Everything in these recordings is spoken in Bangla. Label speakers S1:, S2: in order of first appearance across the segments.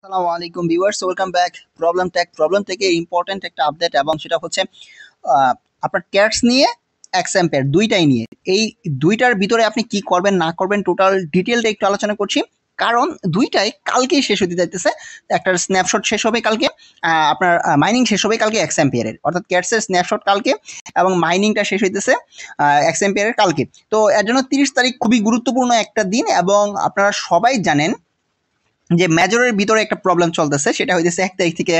S1: আসসালামু আলাইকুম viewers welcome back problem tech problem থেকে ইম্পর্টেন্ট একটা আপডেট এবং সেটা হচ্ছে আপনার ক্যাটস নিয়ে এক্সাম্পের দুইটাই নিয়ে এই দুইটার ভিতরে আপনি কি করবেন না করবেন টোটাল ডিটেলটা একটু আলোচনা করছি কারণ দুইটাই কালকেই শেষ হতে যাইতেছে একটার স্ন্যাপশট শেষ হবে কালকে আপনার মাইনিং শেষ হবে কালকে এক্সাম্পিয়ারের অর্থাৎ ক্যাটসের স্ন্যাপশট কালকে এবং মাইনিংটা শেষ হইতেছে এক্সাম্পিয়ারের কালকে তো এর জন্য তিরিশ তারিখ খুবই গুরুত্বপূর্ণ একটা দিন এবং আপনারা সবাই জানেন যে মেজরের ভিতরে একটা প্রবলেম চলতেছে সেটা হইতেছে এক তারিখ থেকে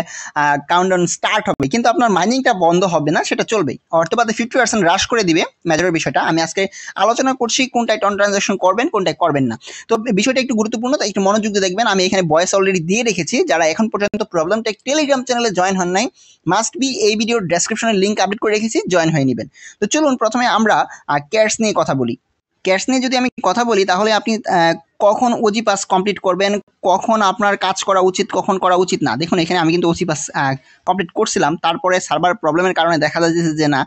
S1: কাউন্টডাউন স্টার্ট হবে কিন্তু আপনার মাইনিংটা বন্ধ হবে না সেটা চলবেই অর্থপাতে ফিফটি পার্সেন্ট হ্রাস করে দিবে মেজরের বিষয়টা আমি আজকে আলোচনা করছি কোনটায় টন ট্রানজাকশন করবেন কোনটায় করবেন না তো বিষয়টা একটু গুরুত্বপূর্ণ তাই একটু মনোযোগ দিয়ে দেখবেন আমি এখানে বয়স অলরেডি দিয়ে রেখেছি যারা এখন পর্যন্ত প্রবলেমটা টেলিগ্রাম চ্যানেলে জয়েন হন নাই মাস্ট বি এই ভিডিওর ডেসক্রিপশনের লিঙ্ক আপডেট করে রেখেছি জয়েন হয়ে নেবেন তো চলুন প্রথমে আমরা ক্যাশ নিয়ে কথা বলি ক্যাশ নিয়ে যদি আমি কথা বলি তাহলে আপনি কখন ওজি পাস কমপ্লিট করবেন কখন আপনার কাজ করা উচিত কখন করা উচিত না দেখুন এখানে আমি কিন্তু ওজি পাস কমপ্লিট করছিলাম তারপরে সার্ভার প্রবলেমের কারণে দেখা যাচ্ছে যে না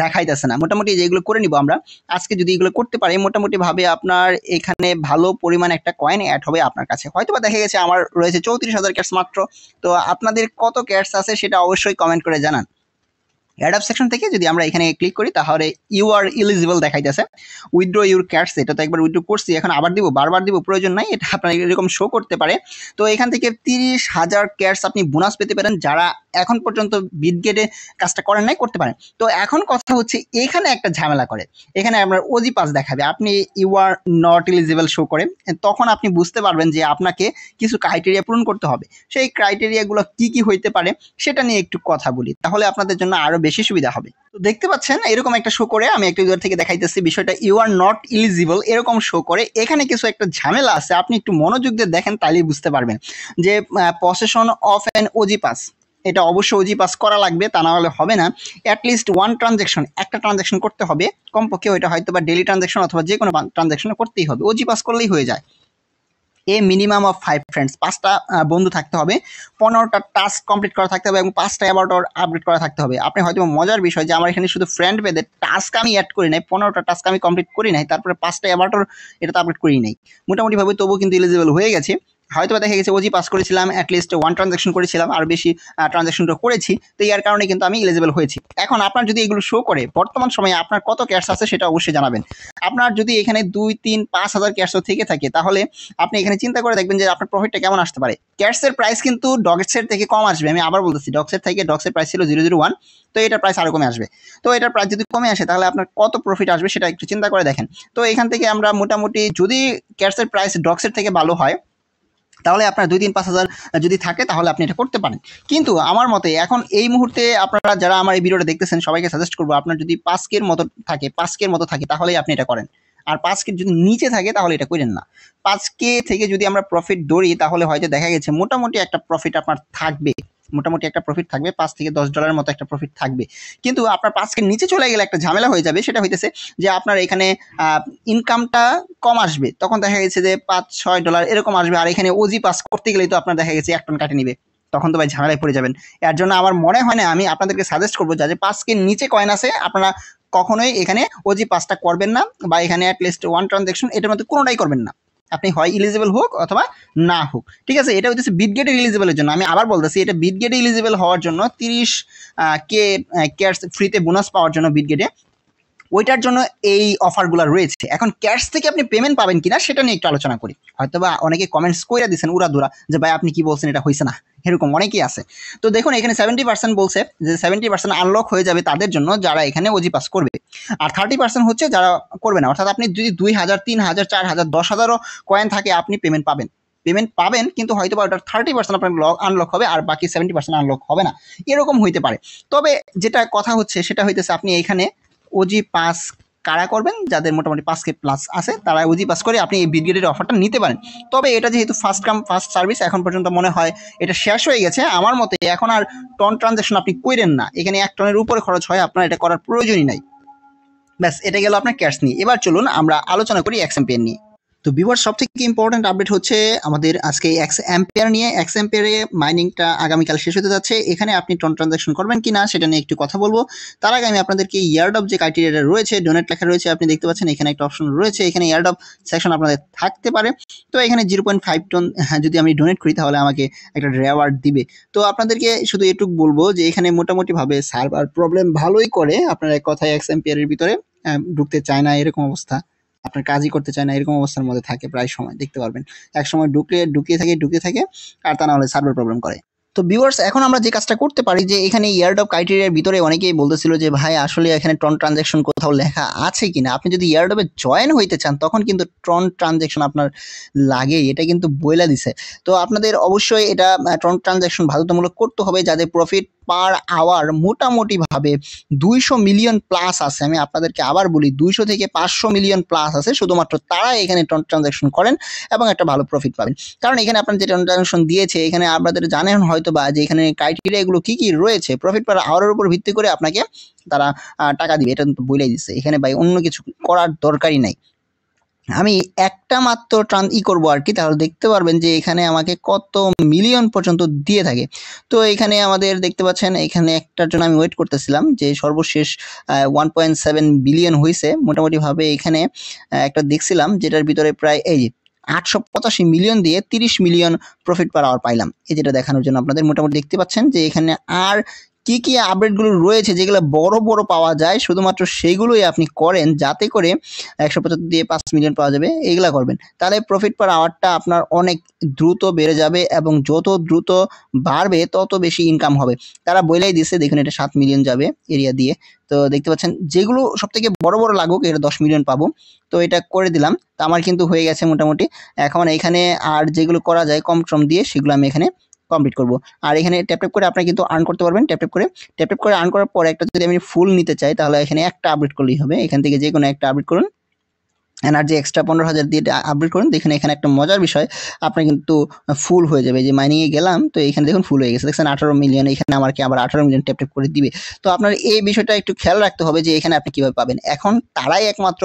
S1: দেখাইতেছে না মোটামুটি যেগুলো করে নিব আমরা আজকে যদি এগুলো করতে পারি মোটামুটিভাবে আপনার এখানে ভালো পরিমাণ একটা কয়েন অ্যাড হবে আপনার কাছে হয়তো বা দেখা গেছে আমার রয়েছে চৌত্রিশ হাজার ক্যাশ মাত্র তো আপনাদের কত ক্যাশ আছে সেটা অবশ্যই কমেন্ট করে জানান অ্যাডাপ সেকশন থেকে যদি আমরা এখানে ক্লিক করি তাহলে ইউ আর ইলিজিবল দেখাইতেছে উইথড্র ইউর ক্যাশ এটা তো একবার উইথড্র করছি এখন আবার দিব বারবার দিব প্রয়োজন নাই এটা আপনার এরকম শো করতে পারে তো এখান থেকে তিরিশ হাজার ক্যাশ আপনি বোনাস পেতে পারেন যারা এখন পর্যন্ত বিদগেটে কাজটা করেন নাই করতে পারেন তো এখন কথা হচ্ছে এখানে একটা ঝামেলা করে এখানে আপনার ওজি পাস দেখাবে আপনি you are not eligible show করে তখন আপনি বুঝতে পারবেন যে আপনাকে কিছু ক্রাইটেরিয়া পূরণ করতে হবে সেই ক্রাইটেরিয়াগুলো কি কি হইতে পারে সেটা নিয়ে একটু কথা বলি তাহলে আপনাদের জন্য আরও বেশি সুবিধা হবে তো দেখতে পাচ্ছেন এরকম একটা শো করে আমি একটু ইউজার থেকে দেখাইতেছি বিষয়টা ইউ আর নট ইলিজিবল এরকম শো করে এখানে কিছু একটা ঝামেলা আছে আপনি একটু মনোযোগ দিয়ে দেখেন তাহলেই বুঝতে পারবেন যে possession of an OG pass এটা অবশ্যই ওজি পাস করা লাগবে তা না হলে হবে না অ্যাটলিস্ট ওয়ান ট্রানজ্যাকশন একটা ট্রানজ্যাকশন করতে হবে কমপক্ষে ওইটা হয়তো বা ডেলি ট্রানজ্যাকশন অথবা যে কোনো ট্রানজ্যাকশন করতেই হবে ওজি পাস করলেই হয়ে যায় a minimum of five friends পাঁচটা বন্ধু থাকতে হবে পনেরোটা টাস্ক কমপ্লিট করা থাকতে হবে এবং পাঁচটা অ্যাবাউট আপডেট করা থাকতে হবে আপনি হয়তো মজার বিষয় যে আমার এখানে শুধু ফ্রেন্ড বেদে টাস্ক আমি অ্যাড করি নাই পনেরোটা টাস্ক আমি কমপ্লিট করি নাই তারপরে পাঁচটা অ্যাবাউট এটা তো আপডেট করি নাই মোটামুটিভাবে তবুও কিন্তু এলিজিবল হয়ে গেছে হয়তো দেখা গেছে ওজি পাস করেছিলাম অ্যাটলিস্ট ওয়ান ট্রানজাকশন করেছিলাম আর বেশি ট্রানজাকশনটা করেছি তো এর কারণে কিন্তু আমি এলিজেবল হয়েছি এখন আপনার যদি এগুলো শো করে বর্তমান সময়ে আপনার কত ক্যাশ আছে সেটা অবশ্যই জানাবেন আপনার যদি এখানে দুই তিন পাঁচ হাজার ক্যাশও থেকে থাকে তাহলে আপনি এখানে চিন্তা করে দেখবেন যে আপনার প্রফিটটা কেমন আসতে পারে ক্যাশের প্রাইস কিন্তু ডগসের থেকে কম আসবে আমি আবার বলতেছি ডগসের থেকে ডগসের প্রাইস ছিল জিরো জিরো ওয়ান তো এটার প্রাইস আরও কমে আসবে তো এটার প্রাইস যদি কমে আসে তাহলে আপনার কত প্রফিট আসবে সেটা একটু চিন্তা করে দেখেন তো এখান থেকে আমরা মোটামুটি যদি ক্যাশের প্রাইস ডগসের থেকে ভালো হয় তাহলে আপনার দুই তিন পাঁচ হাজার যদি থাকে তাহলে আপনি এটা করতে পারেন কিন্তু আমার মতে এখন এই মুহূর্তে আপনারা যারা আমার এই ভিডিওটা দেখতেছেন সবাইকে সাজেস্ট করবো আপনার যদি পাঁচকের মতো থাকে পাঁচকের মতো থাকে তাহলেই আপনি এটা করেন আর পাঁচকে যদি নিচে থাকে তাহলে এটা করেন না পাঁচকে থেকে যদি আমরা প্রফিট দৌড়ি তাহলে হয়তো দেখা গেছে মোটামুটি একটা প্রফিট আপনার থাকবে মোটামুটি একটা প্রফিট থাকবে পাঁচ থেকে দশ ডলার মতো একটা প্রফিট থাকবে কিন্তু আপনার পাঁচকে নিচে চলে গেলে একটা ঝামেলা হয়ে যাবে সেটা হইতেছে যে আপনার এখানে ইনকামটা কম আসবে তখন দেখা গেছে যে পাঁচ ছয় ডলার এরকম আসবে আর এখানে ওজি পাস করতে গেলেই তো আপনার দেখা গেছে এক টন কাটে নিবে তখন তো ভাই ঝামেলায় পড়ে যাবেন এর জন্য আমার মনে হয় না আমি আপনাদেরকে সাজেস্ট করবো যে পাঁচকে নিচে কয়েন আছে আপনারা কখনোই এখানে ওজি পাসটা করবেন না বা এখানে অ্যাটলিস্ট ওয়ান ট্রানজ্যাকশন এটার মধ্যে কোনোটাই করবেন না আপনি হয় ইলিজিবল হোক অথবা না হোক ঠিক আছে এটা হচ্ছে বিটগেট ইলিজিবলের জন্য আমি আবার বলতেছি এটা বিটগেট ইলিজিবল হওয়ার জন্য তিরিশ কে ক্যাশ ফ্রিতে বোনাস পাওয়ার জন্য বিটগেটে ওইটার জন্য এই অফারগুলো রয়েছে এখন ক্যাশ থেকে আপনি পেমেন্ট পাবেন কিনা সেটা নিয়ে একটু আলোচনা করি হয়তো বা অনেকে কমেন্টস করে দিচ্ছেন উড়াদুরা যে ভাই আপনি কি বলছেন এটা হয়েছে না এরকম অনেকেই আছে তো দেখুন এখানে সেভেন্টি পার্সেন্ট বলছে যে সেভেন্টি পার্সেন্ট আনলক হয়ে যাবে তাদের জন্য যারা এখানে ওজি পাস করবে আর থার্টি পার্সেন্ট হচ্ছে যারা করবে না অর্থাৎ আপনি যদি দুই হাজার তিন হাজার চার হাজার দশ হাজারও কয়েন থাকে আপনি পেমেন্ট পাবেন পেমেন্ট পাবেন কিন্তু হয়তো বা ওটার থার্টি পার্সেন্ট আপনার লক আনলক হবে আর বাকি সেভেন্টি পার্সেন্ট আনলক হবে না এরকম হইতে পারে তবে যেটা কথা হচ্ছে সেটা হইতেছে আপনি ও ওজি পাস কারা করবেন যাদের মোটামুটি পাঁচ কে প্লাস আছে তারা ওজি পাস করে আপনি এই বিডগেটের অফারটা নিতে পারেন তবে এটা যেহেতু ফার্স্ট কাম ফার্স্ট সার্ভিস এখন পর্যন্ত মনে হয় এটা শেষ হয়ে গেছে আমার মতে এখন আর টন ট্রানজ্যাকশন আপনি করেন না এখানে এক টনের উপরে খরচ হয় আপনার এটা করার প্রয়োজনই নাই ব্যাস এটা গেল আপনার ক্যাশ নিয়ে এবার চলুন আমরা আলোচনা করি অ্যাকশন পেন নিয়ে তো বিভার সব থেকে ইম্পর্টেন্ট আপডেট হচ্ছে আমাদের আজকে এক্স অ্যাম্পেয়ার নিয়ে এক্স অ্যাম্পেয়ারে মাইনিংটা আগামীকাল শেষ হতে যাচ্ছে এখানে আপনি টন ট্রানজাকশন করবেন কি না সেটা নিয়ে একটু কথা বলবো তার আগে আমি আপনাদেরকে অফ যে ক্রাইটেরিয়াটা রয়েছে ডোনেট লেখা রয়েছে আপনি দেখতে পাচ্ছেন এখানে একটা অপশন রয়েছে এখানে অফ সেকশন আপনাদের থাকতে পারে তো এখানে জিরো পয়েন্ট ফাইভ টন যদি আমি ডোনেট করি তাহলে আমাকে একটা রেওয়ার্ড দিবে তো আপনাদেরকে শুধু এটুক বলবো যে এখানে মোটামুটিভাবে সার্ভার প্রবলেম ভালোই করে আপনারা কথায় এক্স অ্যাম্পেয়ারের ভিতরে ঢুকতে চায় না এরকম অবস্থা আপনার কাজই করতে চায় না এরকম অবস্থার মধ্যে থাকে প্রায় সময় দেখতে পারবেন এক সময় ঢুকলে ঢুকিয়ে থাকে ঢুকিয়ে থাকে আর তা নাহলে সার্ভার প্রবলেম করে তো ভিউয়ার্স এখন আমরা যে কাজটা করতে পারি যে এখানে ইয়ারডপ ক্রাইটেরিয়ার ভিতরে অনেকেই বলতেছিল যে ভাই আসলে এখানে ট্রন ট্রানজ্যাকশন কোথাও লেখা আছে কিনা আপনি যদি ইয়ারডপে জয়েন হইতে চান তখন কিন্তু ট্রন ট্রানজ্যাকশন আপনার লাগে এটা কিন্তু বইলা দিছে তো আপনাদের অবশ্যই এটা ট্রন ট্রানজ্যাকশন বাধ্যতামূলক করতে হবে যাদের প্রফিট পার আওয়ার মোটামুটিভাবে দুইশো মিলিয়ন প্লাস আছে আমি আপনাদেরকে আবার বলি দুইশো থেকে পাঁচশো মিলিয়ন প্লাস আছে শুধুমাত্র তারা এখানে ট্রানজাকশন করেন এবং একটা ভালো প্রফিট পাবেন কারণ এখানে আপনার যে ট্রানজাকশন দিয়েছে এখানে আপনাদের জানেন হয়তো বা যে এখানে ক্রাইটেরিয়াগুলো কী কী রয়েছে প্রফিট পার আওয়ারের উপর ভিত্তি করে আপনাকে তারা টাকা দিবে এটা কিন্তু বলেই দিচ্ছে এখানে ভাই অন্য কিছু করার দরকারই নাই আমি একটা মাত্র ট্রান ই করবো আর কি তাহলে দেখতে পারবেন যে এখানে আমাকে কত মিলিয়ন পর্যন্ত দিয়ে থাকে তো এখানে আমাদের দেখতে পাচ্ছেন এখানে একটার জন্য আমি ওয়েট করতেছিলাম যে সর্বশেষ ওয়ান পয়েন্ট সেভেন বিলিয়ন হয়েছে মোটামুটিভাবে এখানে একটা দেখছিলাম যেটার ভিতরে প্রায় এই আটশো পঁচাশি মিলিয়ন দিয়ে তিরিশ মিলিয়ন প্রফিট পার আওয়ার পাইলাম এই যেটা দেখানোর জন্য আপনাদের মোটামুটি দেখতে পাচ্ছেন যে এখানে আর কি কি আপডেটগুলো রয়েছে যেগুলো বড় বড় পাওয়া যায় শুধুমাত্র সেইগুলোই আপনি করেন যাতে করে একশো পঁচাত্তর দিয়ে পাঁচ মিলিয়ন পাওয়া যাবে এগুলা করবেন তাহলে প্রফিট পার আওয়ারটা আপনার অনেক দ্রুত বেড়ে যাবে এবং যত দ্রুত বাড়বে তত বেশি ইনকাম হবে তারা বইলাই দিচ্ছে দেখুন এটা সাত মিলিয়ন যাবে এরিয়া দিয়ে তো দেখতে পাচ্ছেন যেগুলো সব থেকে বড় বড় লাগুক এটা দশ মিলিয়ন পাবো তো এটা করে দিলাম তো আমার কিন্তু হয়ে গেছে মোটামুটি এখন এখানে আর যেগুলো করা যায় কম শ্রম দিয়ে সেগুলো আমি এখানে কমপ্লিট করব আর এখানে ট্যাপ ট্যাপ করে আপনি কিন্তু আর্ন করতে পারবেন ট্যাপ ট্যাপ করে ট্যাপ ট্যাপ করে আর্ন করার পর একটা যদি আমি ফুল নিতে চাই তাহলে এখানে একটা আপডেট করলেই হবে এখান থেকে যে কোনো একটা আপডেট করুন এনার্জি এক্সট্রা পনেরো হাজার দিয়ে আপডেট করুন দেখুন এখানে একটা মজার বিষয় আপনার কিন্তু ফুল হয়ে যাবে যে মাইনিংয়ে গেলাম তো এখানে দেখুন ফুল হয়ে গেছে দেখছেন আঠারো মিলিয়ন এখানে আমাকে আবার আঠারো মিলিয়ন ট্যাপ ট্যাপ করে দিবে তো আপনার এই বিষয়টা একটু খেয়াল রাখতে হবে যে এখানে আপনি কীভাবে পাবেন এখন তারাই একমাত্র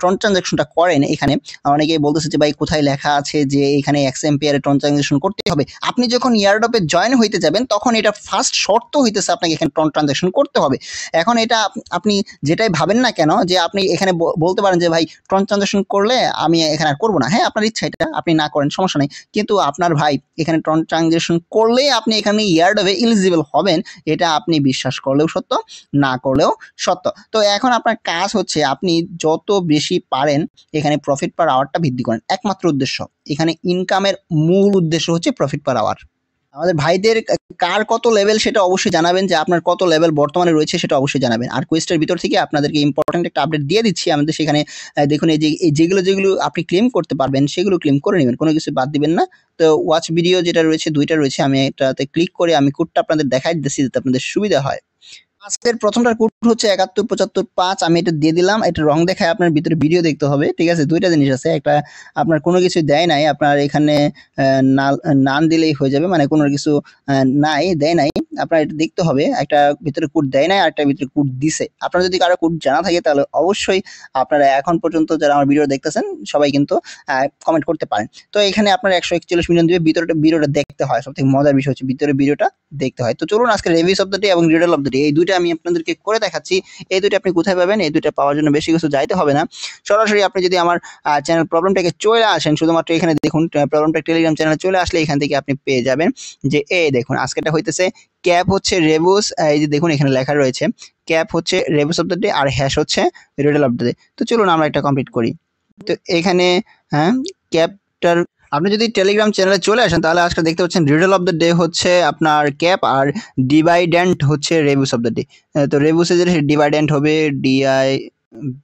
S1: ট্রন ট্রানজ্যাকশনটা করেন এখানে অনেকেই বলতেছে যে ভাই কোথায় লেখা আছে যে এখানে এক্স এম্পিয়ারে ট্রন ট্রানজাকশন করতে হবে আপনি যখন ইয়ারডপে জয়েন হইতে যাবেন তখন এটা ফার্স্ট শর্ত হইতেছে আপনাকে এখানে ট্রন ট্রানজাকশন করতে হবে এখন এটা আপনি যেটাই ভাবেন না কেন যে আপনি এখানে বলতে পারেন যে ভাই ট্রন ট্রানজাকশন করলে আমি এখানে আর করবো না হ্যাঁ আপনার ইচ্ছা এটা আপনি না করেন সমস্যা নেই কিন্তু আপনার ভাই এখানে ট্রন ট্রানজাকশন করলেই আপনি এখানে ইয়ারডবে এলিজিবল হবেন এটা আপনি বিশ্বাস করলেও সত্য না করলেও সত্য তো এখন আপনার কাজ হচ্ছে আপনি যত বেশি পারেন এখানে প্রফিট পার আওয়ারটা বৃদ্ধি করেন একমাত্র উদ্দেশ্য এখানে ইনকামের মূল উদ্দেশ্য হচ্ছে প্রফিট পার আওয়ার আমাদের ভাইদের কার কত লেভেল সেটা অবশ্যই জানাবেন যে আপনার কত লেভেল বর্তমানে রয়েছে সেটা অবশ্যই জানাবেন আর কোয়েস্টের ভিতর থেকে আপনাদেরকে ইম্পর্টেন্ট একটা আপডেট দিয়ে দিচ্ছি আমাদের সেখানে দেখুন এই যে যেগুলো যেগুলো আপনি ক্লেম করতে পারবেন সেগুলো ক্লেম করে নেবেন কোনো কিছু বাদ দিবেন না তো ওয়াচ ভিডিও যেটা রয়েছে দুইটা রয়েছে আমি এটাতে ক্লিক করে আমি কোডটা আপনাদের দেখাই দিচ্ছি যাতে আপনাদের সুবিধা হয় আজকের প্রথমটার কোড হচ্ছে একাত্তর পঁচাত্তর পাঁচ আমি এটা দিয়ে দিলাম এটা রং দেখায় আপনার ভিতরে ভিডিও দেখতে হবে ঠিক আছে দুইটা জিনিস আছে একটা আপনার কোনো কিছু দেয় নাই আপনার এখানে নান দিলেই হয়ে যাবে মানে কোনো কিছু নাই দেয় নাই আপনার এটা দেখতে হবে একটা ভিতরে কোড দেয় নাই আর একটা ভিতরে কোড দিছে আপনার যদি কারো কোড জানা থাকে তাহলে অবশ্যই আপনারা এখন পর্যন্ত যারা আমার ভিডিও দেখতেছেন সবাই কিন্তু কমেন্ট করতে পারেন তো এখানে আপনার একশো একচল্লিশ মিলিয়ন দিয়ে ভিতরে ভিডিওটা দেখতে হয় সব থেকে মজার বিষয় হচ্ছে ভিতরে ভিডিওটা দেখতে হয় তো চলুন আজকে রেভিউ অফ দ্য ডে এবং রিডল অফ দ্য ডে এই দুইটা আমি আপনাদেরকে করে দেখাচ্ছি এই দুইটা আপনি কোথায় পাবেন এই দুইটা পাওয়ার জন্য বেশি কিছু যাইতে হবে না সরাসরি আপনি যদি আমার চ্যানেল প্রবলেমটাকে চলে আসেন শুধুমাত্র এখানে দেখুন প্রবলেমটা টেলিগ্রাম চ্যানেলে চলে আসলে এখান থেকে আপনি পেয়ে যাবেন যে এ দেখুন আজকেটা হইতেছে ক্যাপ হচ্ছে রেভুস এই যে দেখুন এখানে লেখা রয়েছে ক্যাপ হচ্ছে রেভিউস অফ দ্য ডে আর হ্যাশ হচ্ছে রিডল অফ দ্য ডে তো চলুন আমরা একটা কমপ্লিট করি তো এখানে হ্যাঁ ক্যাপটার আপনি যদি টেলিগ্রাম চ্যানেলে চলে আসেন তাহলে আজকে দেখতে পাচ্ছেন রিডল অফ দ্য ডে হচ্ছে আপনার ক্যাপ আর ডিভাইডেন্ট হচ্ছে রেভুস অফ দ্য ডে তো রেভিউসে যে ডিভাইডেন্ট হবে ডিআই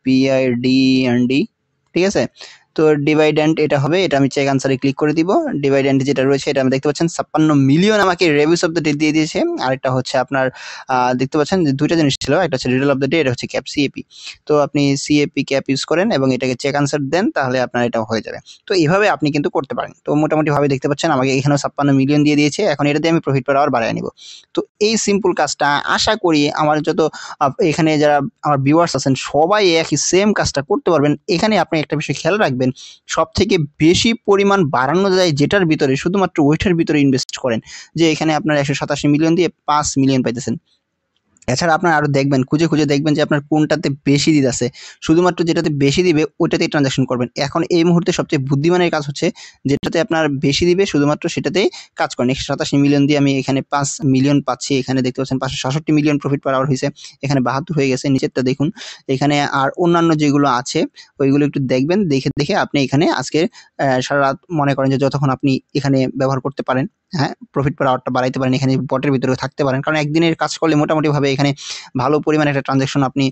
S1: বিআই ডি অ্যান্ড ডি ঠিক আছে তো ডিভাইডেন্ট এটা হবে এটা আমি চেক আনসারে ক্লিক করে দিব ডিভাইডেন্ট যেটা রয়েছে এটা আমি দেখতে পাচ্ছেন ছাপ্পান্ন মিলিয়ন আমাকে রেভিউ অফ দ্য ডে দিয়ে দিয়েছে আরেকটা হচ্ছে আপনার দেখতে পাচ্ছেন যে দুইটা জিনিস ছিল একটা হচ্ছে রিডল অফ দ্য ডে এটা হচ্ছে ক্যাপ সিএপি তো আপনি সিএপি ক্যাপ ইউজ করেন এবং এটাকে চেক আনসার দেন তাহলে আপনার এটা হয়ে যাবে তো এইভাবে আপনি কিন্তু করতে পারেন তো মোটামুটিভাবে দেখতে পাচ্ছেন আমাকে এখানেও ছাপ্পান্ন মিলিয়ন দিয়ে দিয়েছে এখন এটা দিয়ে আমি প্রফিট পার আওয়ার বাড়িয়ে নিব তো এই সিম্পল কাজটা আশা করি আমার যত এখানে যারা আমার ভিউয়ার্স আছেন সবাই একই সেম কাজটা করতে পারবেন এখানে আপনি একটা বিষয় খেয়াল রাখবেন করবেন সব থেকে বেশি পরিমাণ বাড়ানো যায় যেটার ভিতরে শুধুমাত্র ওইটার ভিতরে ইনভেস্ট করেন যে এখানে আপনার একশো সাতাশি মিলিয়ন দিয়ে পাঁচ মিলিয়ন পাইতেছেন এছাড়া আপনার আরও দেখবেন খুঁজে খুঁজে দেখবেন যে আপনার কোনটাতে বেশি আছে শুধুমাত্র যেটাতে বেশি দিবে ওইটাতেই ট্রানজাকশন করবেন এখন এই মুহূর্তে সবচেয়ে বুদ্ধিমানের কাজ হচ্ছে যেটাতে আপনার বেশি দিবে শুধুমাত্র সেটাতেই কাজ করেন একশো সাতাশি মিলিয়ন দিয়ে আমি এখানে পাঁচ মিলিয়ন পাচ্ছি এখানে দেখতে পাচ্ছেন পাঁচশো সাতষট্টি মিলিয়ন প্রফিট পার আওয়ার হয়েছে এখানে বাহাত্তর হয়ে গেছে নিচেরটা দেখুন এখানে আর অন্যান্য যেগুলো আছে ওইগুলো একটু দেখবেন দেখে দেখে আপনি এখানে আজকে সারা রাত মনে করেন যে যতক্ষণ আপনি এখানে ব্যবহার করতে পারেন হ্যাঁ প্রফিট পার আওয়ারটা বাড়াইতে পারেন এখানে বটের ভিতরে থাকতে পারেন কারণ একদিনের কাজ করলে মোটামুটিভাবে এখানে ভালো পরিমাণে একটা ট্রানজ্যাকশন আপনি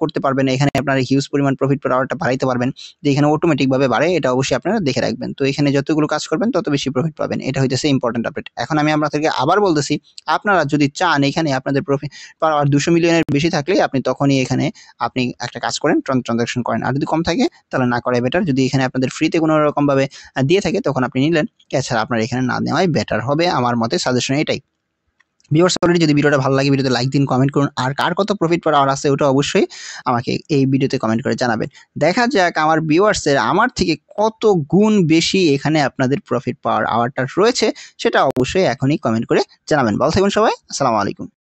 S1: করতে পারবেন এখানে আপনার হিউজ পরিমাণ প্রফিট পার আওয়ারটা বাড়াইতে পারবেন যে এখানে অটোমেটিকভাবে বাড়ে এটা অবশ্যই আপনারা দেখে রাখবেন তো এখানে যতগুলো কাজ করবেন তত বেশি প্রফিট পাবেন এটা হইতেছে ইম্পর্টেন্ট আপডেট এখন আমি আপনাদেরকে আবার বলতেছি আপনারা যদি চান এখানে আপনাদের প্রফিট পার আওয়ার দুশো মিলিয়নের বেশি থাকলে আপনি তখনই এখানে আপনি একটা কাজ করেন ট্রানজ্যাকশন করেন আর যদি কম থাকে তাহলে না করে বেটার যদি এখানে আপনাদের ফ্রিতে কোনো রকমভাবে দিয়ে থাকে তখন আপনি নিলেন এছাড়া আপনার এখানে না নেওয়া হয় বেটার হবে আমার মতে সাজেশন এটাই ভিউয়ার্স অলরেডি যদি ভিডিওটা ভালো লাগে ভিডিওতে লাইক দিন কমেন্ট করুন আর কার কত প্রফিট পাওয়ার আছে ওটা অবশ্যই আমাকে এই ভিডিওতে কমেন্ট করে জানাবেন দেখা যাক আমার ভিউয়ার্সের আমার থেকে কত গুণ বেশি এখানে আপনাদের প্রফিট পাওয়ার আওয়ারটা রয়েছে সেটা অবশ্যই এখনই কমেন্ট করে জানাবেন ভালো থাকবেন সবাই আসসালামু আলাইকুম